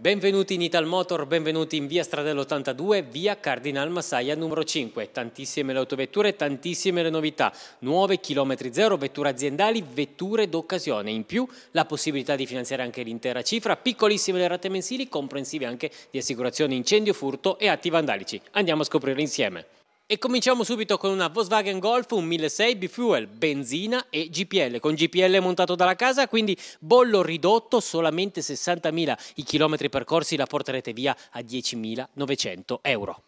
Benvenuti in Motor, benvenuti in via Stradello 82, via Cardinal Massaia numero 5. Tantissime le autovetture, tantissime le novità. Nuove, chilometri zero, vetture aziendali, vetture d'occasione. In più la possibilità di finanziare anche l'intera cifra, piccolissime le rate mensili, comprensive anche di assicurazione incendio, furto e atti vandalici. Andiamo a scoprire insieme. E cominciamo subito con una Volkswagen Golf, un 1.6 bifuel, benzina e GPL, con GPL montato dalla casa, quindi bollo ridotto, solamente 60.000 i chilometri percorsi la porterete via a 10.900 euro.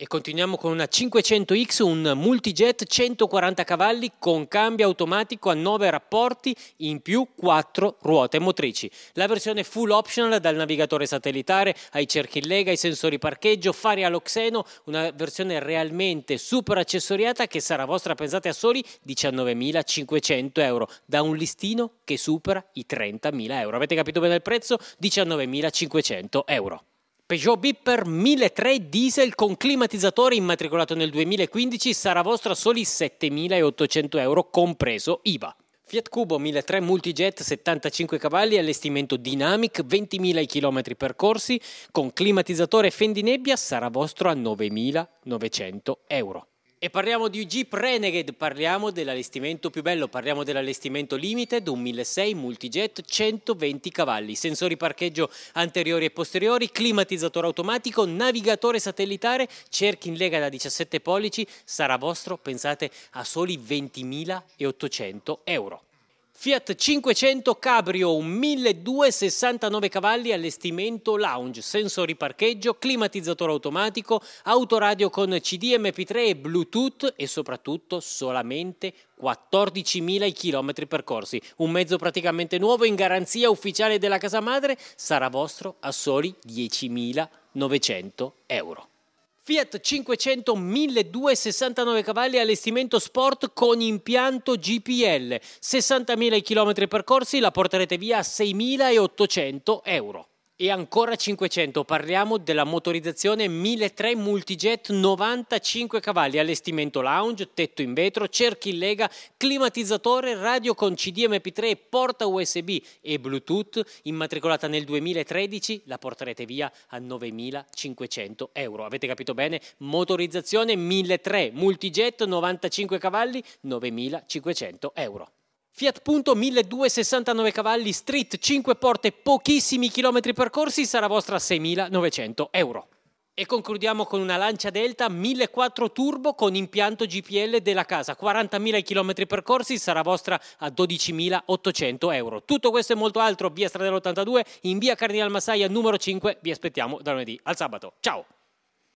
E continuiamo con una 500X, un multijet 140 cavalli con cambio automatico a 9 rapporti in più 4 ruote motrici. La versione full optional dal navigatore satellitare ai cerchi in lega, ai sensori parcheggio, fari all'oxeno, una versione realmente super accessoriata che sarà vostra pensate a soli 19.500 euro da un listino che supera i 30.000 euro. Avete capito bene il prezzo? 19.500 euro. Peugeot Bipper 1003 diesel con climatizzatore immatricolato nel 2015 sarà vostra soli 7.800 euro compreso IVA. Fiat Cubo 1003 Multijet 75 cavalli allestimento Dynamic 20.000 km percorsi con climatizzatore e fendinebbia sarà vostro a 9.900 euro. E parliamo di Jeep Renegade, parliamo dell'allestimento più bello, parliamo dell'allestimento limited, un 1.6 multijet, 120 cavalli, sensori parcheggio anteriori e posteriori, climatizzatore automatico, navigatore satellitare, cerchi in lega da 17 pollici, sarà vostro, pensate, a soli 20.800 euro. Fiat 500 Cabrio, 1269 cavalli, allestimento lounge, sensori parcheggio, climatizzatore automatico, autoradio con CD mp 3 e Bluetooth e soprattutto solamente 14.000 i chilometri percorsi. Un mezzo praticamente nuovo in garanzia ufficiale della casa madre sarà vostro a soli 10.900 euro. Fiat 500 1269 cavalli allestimento sport con impianto GPL, 60.000 km percorsi la porterete via a 6.800 euro. E ancora 500, parliamo della motorizzazione 1003 Multijet 95 cavalli, allestimento lounge, tetto in vetro, cerchi in lega, climatizzatore, radio con CD MP3, porta USB e Bluetooth, immatricolata nel 2013, la porterete via a 9.500 euro. Avete capito bene? Motorizzazione 1003 Multijet 95 cavalli, 9.500 euro. Fiat Punto 1269 cavalli, street 5 porte, pochissimi chilometri percorsi, sarà vostra 6.900 euro. E concludiamo con una Lancia Delta 1400 Turbo con impianto GPL della casa. 40.000 km percorsi sarà vostra a 12.800 euro. Tutto questo e molto altro via Stradella 82 in via Cardinal Massaia numero 5. Vi aspettiamo da lunedì al sabato. Ciao!